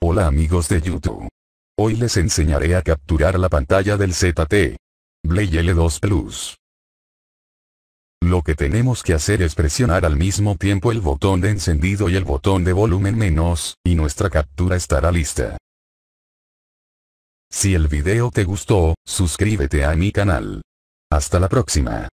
Hola amigos de YouTube. Hoy les enseñaré a capturar la pantalla del ZT. Blade L2 Plus. Lo que tenemos que hacer es presionar al mismo tiempo el botón de encendido y el botón de volumen menos, y nuestra captura estará lista. Si el video te gustó, suscríbete a mi canal. Hasta la próxima.